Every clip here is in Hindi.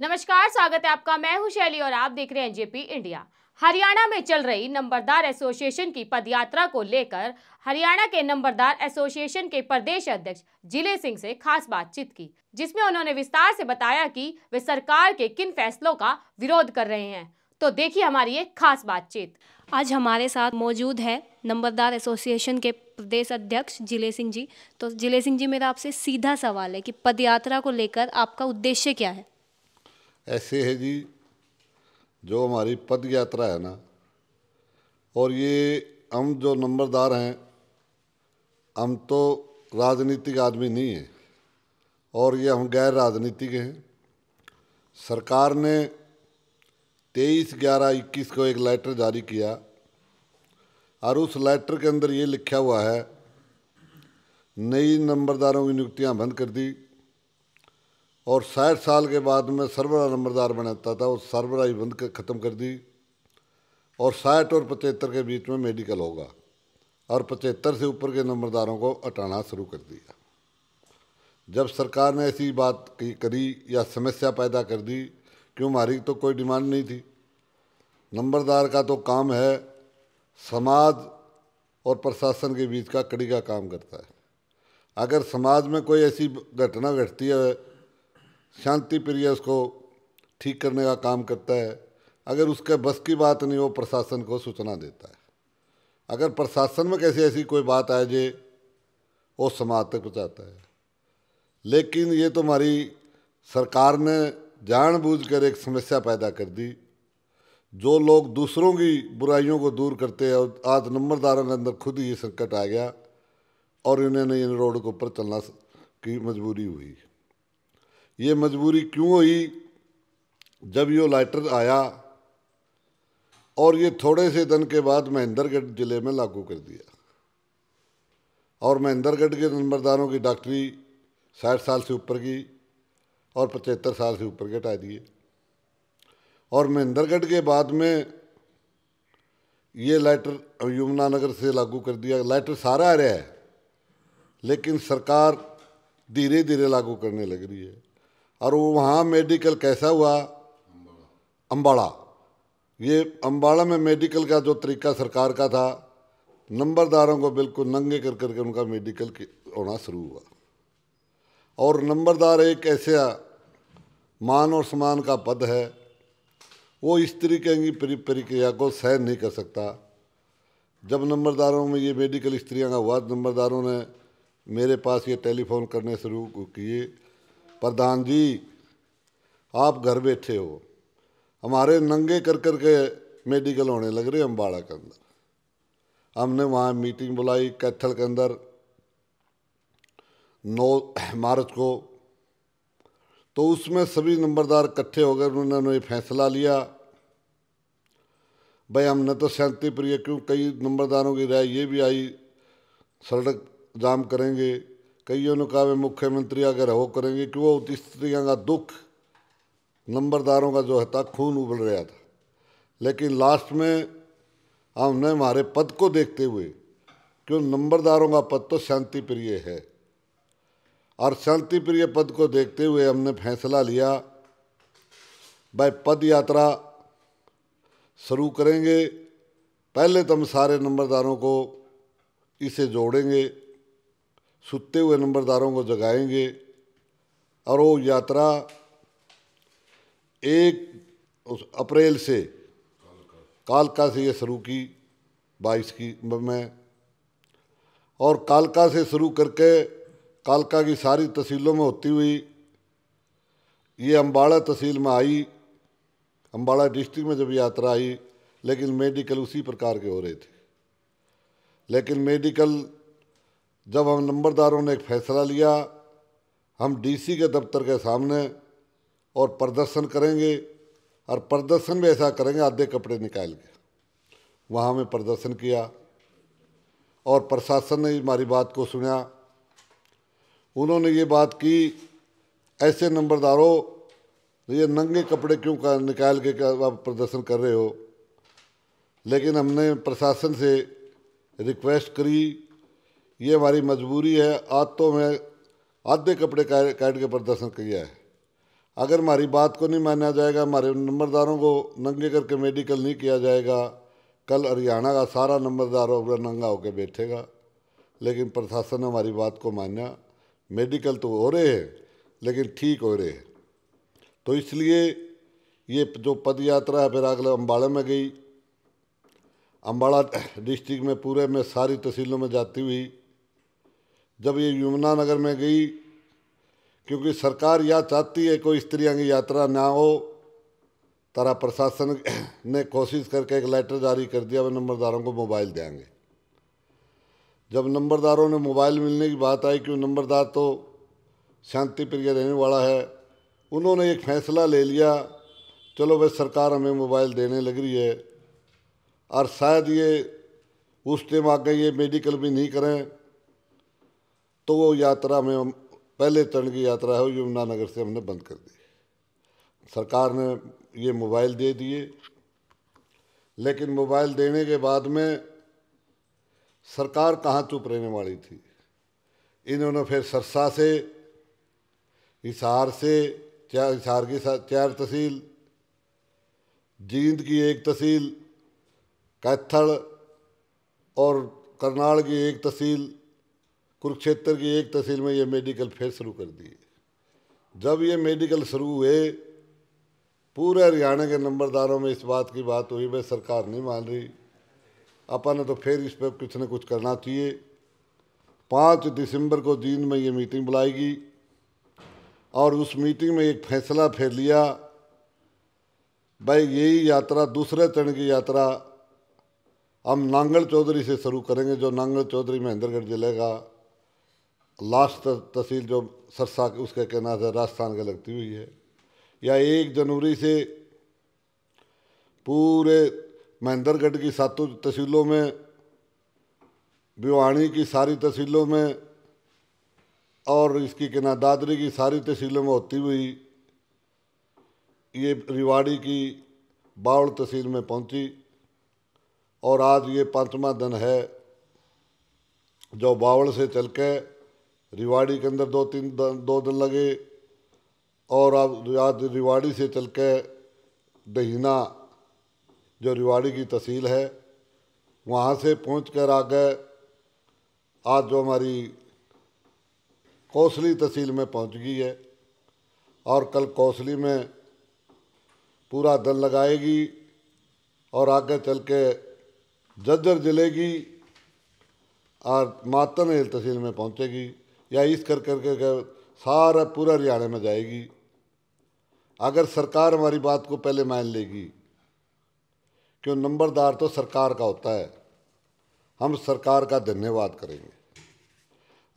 नमस्कार स्वागत है आपका मैं हूं शैली और आप देख रहे हैं जेपी इंडिया हरियाणा में चल रही नंबरदार एसोसिएशन की पदयात्रा को लेकर हरियाणा के नंबरदार एसोसिएशन के प्रदेश अध्यक्ष जिले सिंह से खास बातचीत की जिसमें उन्होंने विस्तार से बताया कि वे सरकार के किन फैसलों का विरोध कर रहे हैं तो देखिए हमारी ये खास बातचीत आज हमारे साथ मौजूद है नंबरदार एसोसिएशन के प्रदेश अध्यक्ष जिले सिंह जी तो जिले सिंह जी मेरा आपसे सीधा सवाल है कि पदयात्रा को लेकर आपका उद्देश्य क्या है ऐसे है जी जो हमारी पद यात्रा है ना और ये हम जो नंबरदार हैं हम तो राजनीतिक आदमी नहीं हैं और ये हम गैर राजनीतिक हैं सरकार ने तेईस ग्यारह इक्कीस को एक लेटर जारी किया और उस लेटर के अंदर ये लिखा हुआ है नई नंबरदारों की नियुक्तियां बंद कर दी और साठ साल के बाद में सरबरा नंबरदार बनाता था वो सरबरा ही बंद कर ख़त्म कर दी और साठ और पचहत्तर के बीच में मेडिकल होगा और पचहत्तर से ऊपर के नंबरदारों को हटाना शुरू कर दिया जब सरकार ने ऐसी बात की करी या समस्या पैदा कर दी क्यों हमारी तो कोई डिमांड नहीं थी नंबरदार का तो काम है समाज और प्रशासन के बीच का कड़ी का काम करता है अगर समाज में कोई ऐसी घटना घटती है शांति प्रिय उसको ठीक करने का काम करता है अगर उसके बस की बात नहीं वो प्रशासन को सूचना देता है अगर प्रशासन में कैसी ऐसी कोई बात आ जाए वो समाज तक पहुँचाता है लेकिन ये तो हमारी सरकार ने जानबूझकर एक समस्या पैदा कर दी जो लोग दूसरों की बुराइयों को दूर करते हैं और आज नंबरदारों के अंदर खुद ये संकट आ गया और इन्होंने इन रोड के ऊपर चलना की मजबूरी हुई ये मजबूरी क्यों हुई जब यो लाइटर आया और ये थोड़े से दिन के बाद महेंद्रगढ़ ज़िले में लागू कर दिया और महेंद्रगढ़ के नंबरदारों की डॉक्टरी साठ साल से ऊपर की और पचहत्तर साल से ऊपर के हटा दिए और महेंद्रगढ़ के बाद में ये लेटर यमुनानगर से लागू कर दिया लेटर सारा आ रहा है लेकिन सरकार धीरे धीरे लागू करने लग रही है और वो वहाँ मेडिकल कैसा हुआ अम्बाड़ा ये अम्बाड़ा में मेडिकल का जो तरीका सरकार का था नंबरदारों को बिल्कुल नंगे कर करके उनका मेडिकल होना शुरू हुआ और नंबरदार एक ऐसा मान और सम्मान का पद है वो स्त्री के की प्रक्रिया को सहन नहीं कर सकता जब नंबरदारों में ये मेडिकल स्त्रियाँ का हुआ नंबरदारों ने मेरे पास ये टेलीफोन करने शुरू किए प्रधान जी आप घर बैठे हो हमारे नंगे कर कर के मेडिकल होने लग रहे अम्बाड़ा के अंदर हमने वहाँ मीटिंग बुलाई कैथल के अंदर नौ मार्च को तो उसमें सभी नंबरदार इकट्ठे हो गए उन्होंने फैसला लिया भाई हम न तो शांति प्रिय क्यों कई नंबरदारों की राय ये भी आई सड़क जाम करेंगे कईयों ने कहा मुख्यमंत्री अगर हो करेंगे कि वो स्त्रियों का दुख नंबरदारों का जो है था खून उबल रहा था लेकिन लास्ट में हमने हमारे पद को देखते हुए क्यों नंबरदारों का पद तो शांति प्रिय है और शांति प्रिय पद को देखते हुए हमने फैसला लिया भाई पद यात्रा शुरू करेंगे पहले तो हम सारे नंबरदारों को इसे जोड़ेंगे सुते हुए नंबरदारों को जगाएंगे और वो यात्रा एक उस अप्रैल से कालका से ये शुरू की बाईस की में और कालका से शुरू करके कालका की सारी तहसीलों में होती हुई ये अम्बाड़ा तहसील में आई अम्बाड़ा डिस्ट्रिक्ट में जब यात्रा आई लेकिन मेडिकल उसी प्रकार के हो रहे थे लेकिन मेडिकल जब हम नंबरदारों ने एक फैसला लिया हम डीसी के दफ्तर के सामने और प्रदर्शन करेंगे और प्रदर्शन भी ऐसा करेंगे आधे कपड़े निकाल के वहाँ हमें प्रदर्शन किया और प्रशासन ने हमारी बात को सुना उन्होंने ये बात की ऐसे नंबरदारों तो ये नंगे कपड़े क्यों का निकाल के आप प्रदर्शन कर रहे हो लेकिन हमने प्रशासन से रिक्वेस्ट करी ये हमारी मजबूरी है आज तो मैं आधे कपड़े काट के प्रदर्शन किया है अगर हमारी बात को नहीं माना जाएगा हमारे नंबरदारों को नंगे करके मेडिकल नहीं किया जाएगा कल हरियाणा का सारा नंबरदार होगा नंगा होकर बैठेगा लेकिन प्रशासन ने हमारी बात को माना मेडिकल तो हो रहे हैं लेकिन ठीक हो रहे हैं तो इसलिए ये जो पद यात्रा है फिर अगले अम्बाड़ा में गई अम्बाड़ा डिस्ट्रिक्ट में पूरे में सारी तहसीलों में जाती हुई जब ये यमुनानगर में गई क्योंकि सरकार यह चाहती है कोई स्त्रियाँ की यात्रा ना हो तारा प्रशासन ने कोशिश करके एक लेटर जारी कर दिया वह नंबरदारों को मोबाइल देंगे जब नंबरदारों ने मोबाइल मिलने की बात आई कि नंबरदार तो शांति प्रिय रहने वाला है उन्होंने एक फैसला ले लिया चलो भाई सरकार हमें मोबाइल देने लग रही है और शायद ये उस टाइम आ गए ये मेडिकल भी नहीं करें तो वो यात्रा में पहले चरण की यात्रा है यमुनानगर से हमने बंद कर दी सरकार ने ये मोबाइल दे दिए लेकिन मोबाइल देने के बाद में सरकार कहाँ चुप रहने वाली थी इन्होंने फिर सरसा से हिसार से चार हिसार की चार तहसील जींद की एक तहसील कैथल और करनाल की एक तहसील कुरुक्षेत्र की एक तहसील में ये मेडिकल फिर शुरू कर दिए जब ये मेडिकल शुरू हुए पूरे हरियाणा के नंबरदारों में इस बात की बात हुई भाई सरकार नहीं मान रही अपन ने तो फिर इस पर कुछ ना कुछ करना चाहिए पाँच दिसंबर को दिन में ये मीटिंग बुलाएगी और उस मीटिंग में एक फैसला फिर लिया भाई यही यात्रा दूसरे चरण की यात्रा हम नांगल चौधरी से शुरू करेंगे जो नांगल चौधरी महेंद्रगढ़ जिले का लास्ट तहसील जो सरसा उसके कहना से राजस्थान के लगती हुई है या एक जनवरी से पूरे महेंद्रगढ़ की सातों तहसीलों में भिवाणी की सारी तहसीलों में और इसकी किनादादरी की सारी तहसीलों में होती हुई ये रिवाड़ी की बावड़ तहसील में पहुंची और आज ये पाँचवा दिन है जो बावड़ से चल के रिवाड़ी के अंदर दो तीन दो दिन लगे और अब आज रिवाड़ी से चल के दहीना जो रिवाड़ी की तहसील है वहाँ से पहुँच कर आगे आज जो हमारी कौसली तहसील में पहुँच गई है और कल कौसली में पूरा दल लगाएगी और आगे चल के जज्जर जिले की और मातन हिल तहसील में पहुँचेगी या इस कर कर के सारा पूरा हरियाणा में जाएगी अगर सरकार हमारी बात को पहले मान लेगी क्यों नंबरदार तो सरकार का होता है हम सरकार का धन्यवाद करेंगे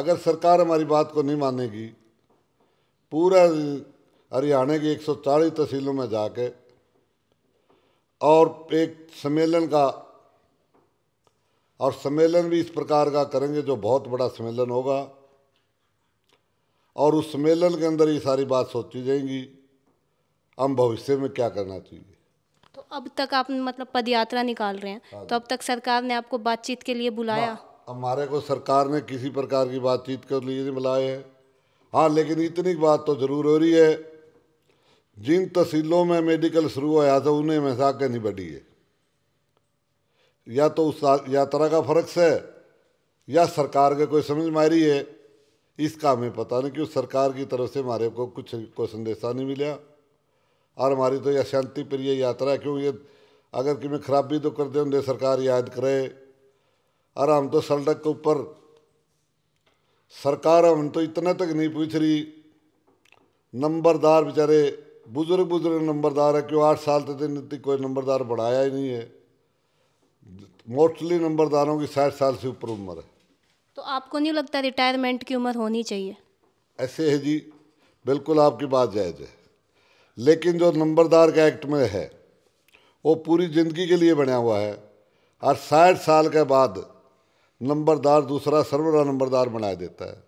अगर सरकार हमारी बात को नहीं मानेगी पूरा हरियाणा की 140 तहसीलों में जाके और एक सम्मेलन का और सम्मेलन भी इस प्रकार का करेंगे जो बहुत बड़ा सम्मेलन होगा और उस सम्मेलन के अंदर ये सारी बात सोची जाएंगी हम भविष्य में क्या करना चाहिए तो अब तक आप मतलब पद यात्रा निकाल रहे हैं हाँ तो अब तक सरकार ने आपको बातचीत के लिए बुलाया हाँ, हमारे को सरकार ने किसी प्रकार की बातचीत के लिए नहीं बुलाया है हाँ लेकिन इतनी बात तो ज़रूर हो रही है जिन तहसीलों में मेडिकल शुरू होया था तो उन्हें में आगे नहीं बढ़ी है या तो उस यात्रा का फ़र्क से या सरकार के कोई समझ मारी है इसका हमें पता नहीं क्यों सरकार की तरफ से हमारे को कुछ कोई संदेशा नहीं मिला और हमारी तो यह शांति प्रिय यात्रा है क्योंकि अगर कि खराबी तो करते होंगे सरकार याद करे और हम तो सड़क के ऊपर सरकार हम तो इतने तक नहीं पूछ रही नंबरदार बेचारे बुजुर्ग बुजुर्ग नंबरदार है क्यों आठ साल तक कोई नंबरदार बढ़ाया ही नहीं है मोस्टली नंबरदारों की साठ साल से ऊपर उम्र है तो आपको नहीं लगता रिटायरमेंट की उम्र होनी चाहिए ऐसे है जी बिल्कुल आपकी बात जायज़ है लेकिन जो नंबरदार का एक्ट में है वो पूरी ज़िंदगी के लिए बना हुआ है और साठ साल के बाद नंबरदार दूसरा सर्वरा नंबरदार बना देता है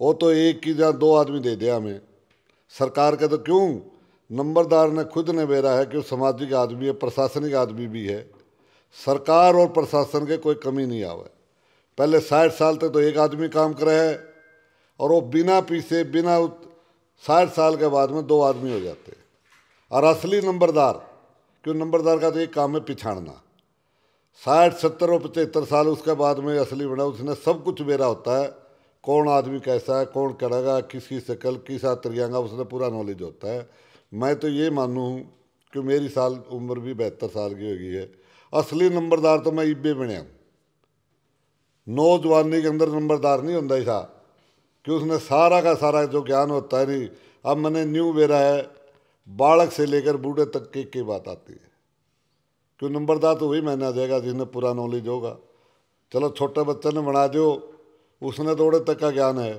वो तो एक की जहाँ दो आदमी दे दिया हमें सरकार का तो क्यों नंबरदार ने खुद ने बेरा है कि वो सामाजिक आदमी है प्रशासनिक आदमी भी है सरकार और प्रशासन के कोई कमी नहीं आवे पहले साठ साल तक तो एक आदमी काम करे है और वो बिना पीसे बिना साठ साल के बाद में दो आदमी हो जाते हैं और असली नंबरदार क्यों नंबरदार का तो एक काम है पिछाड़ना साठ सत्तर और पचहत्तर साल उसके बाद में असली बना उसने सब कुछ मेरा होता है कौन आदमी कैसा है कौन करेगा किसकी शकल किस तरियांगा उसने पूरा नॉलेज होता है मैं तो ये मानूँ कि मेरी साल उम्र भी बहत्तर साल की हो गई है असली नंबरदार तो मैं इबे बने नौजवानी के अंदर नंबरदार नहीं होता ऐसा कि उसने सारा का सारा जो ज्ञान होता है नहीं अब मैंने न्यू बेरा है बालक से लेकर बूढ़े तक की की बात आती है क्यों नंबरदार तो वही माना जाएगा जिसने पूरा नॉलेज होगा चलो छोटे बच्चे ने बना दो उसने थोड़े तो तक का ज्ञान है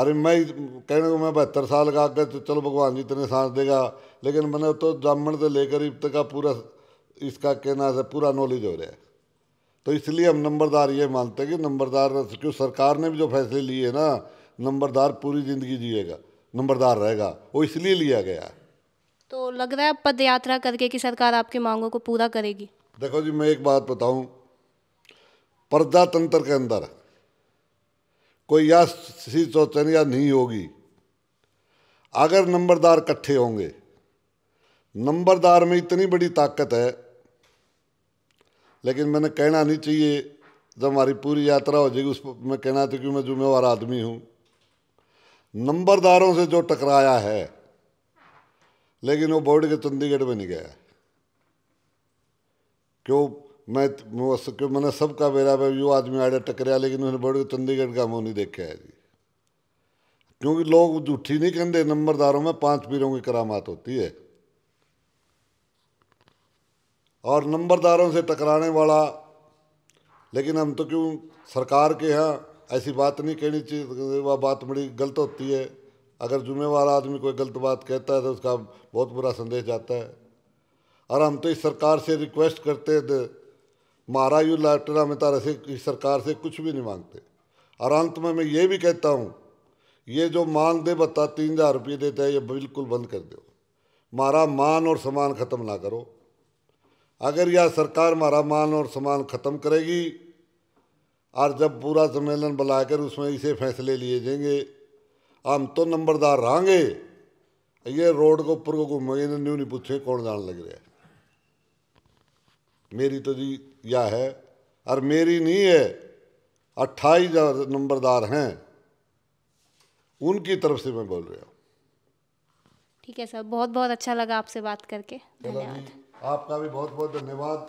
अरे मैं कहने को मैं बहत्तर साल का आगे तो चलो भगवान जी इतने सांस देगा लेकिन मैंने तो जामण से लेकर इब तक का पूरा इसका कहना से पूरा नॉलेज हो रहा है तो इसलिए हम नंबरदार ये मानते हैं कि नंबरदार क्यों सरकार ने भी जो फैसले लिए ना नंबरदार पूरी ज़िंदगी जिएगा नंबरदार रहेगा वो इसलिए लिया गया है तो लग रहा है पद यात्रा करके कि सरकार आपकी मांगों को पूरा करेगी देखो जी मैं एक बात बताऊं प्रजातंत्र के अंदर कोई या सी चौचनिया नहीं होगी अगर नंबरदार इकट्ठे होंगे नंबरदार में इतनी बड़ी ताकत है लेकिन मैंने कहना नहीं चाहिए जब हमारी पूरी यात्रा हो जाएगी उस पर मैं कहना था तो क्योंकि मैं जुम्मेवार आदमी हूँ नंबरदारों से जो टकराया है लेकिन वो बोर्ड के चंडीगढ़ में नहीं गया क्यों मैं क्यों मैंने सबका मेरा भाई यू आदमी आड़े टकराया लेकिन उन्होंने बोर्ड के चंडीगढ़ का मुँह नहीं देखा है जी क्योंकि लोग झूठी नहीं कहते नंबरदारों में पाँच पीरों की करामात होती है और नंबरदारों से टकराने वाला लेकिन हम तो क्यों सरकार के यहाँ ऐसी बात नहीं कहनी चाहिए वह बात बड़ी गलत होती है अगर जुम्मेवार आदमी कोई गलत बात कहता है तो उसका बहुत बुरा संदेश जाता है और हम तो इस सरकार से रिक्वेस्ट करते थे मारा यू लाटर में तारा से इस सरकार से कुछ भी नहीं मांगते और अंत में मैं ये भी कहता हूँ ये जो मांग दे बता तीन हज़ार रुपये देता है ये बिल्कुल बंद कर दो मारा मान और सामान ख़त्म ना करो अगर यह सरकार हमारा मान और सम्मान ख़त्म करेगी और जब पूरा सम्मेलन बुलाकर उसमें इसे फैसले लिए जाएंगे हम तो नंबरदार रहेंगे ये रोड के ऊपर को घूमेंगे न्यू नहीं पूछे कौन जान लग रहा है मेरी तो जी यह है और मेरी नहीं है अट्ठाईस नंबरदार हैं उनकी तरफ से मैं बोल रहा हूँ ठीक है सर बहुत बहुत अच्छा लगा आपसे बात करके धन्यवाद आपका भी बहुत बहुत धन्यवाद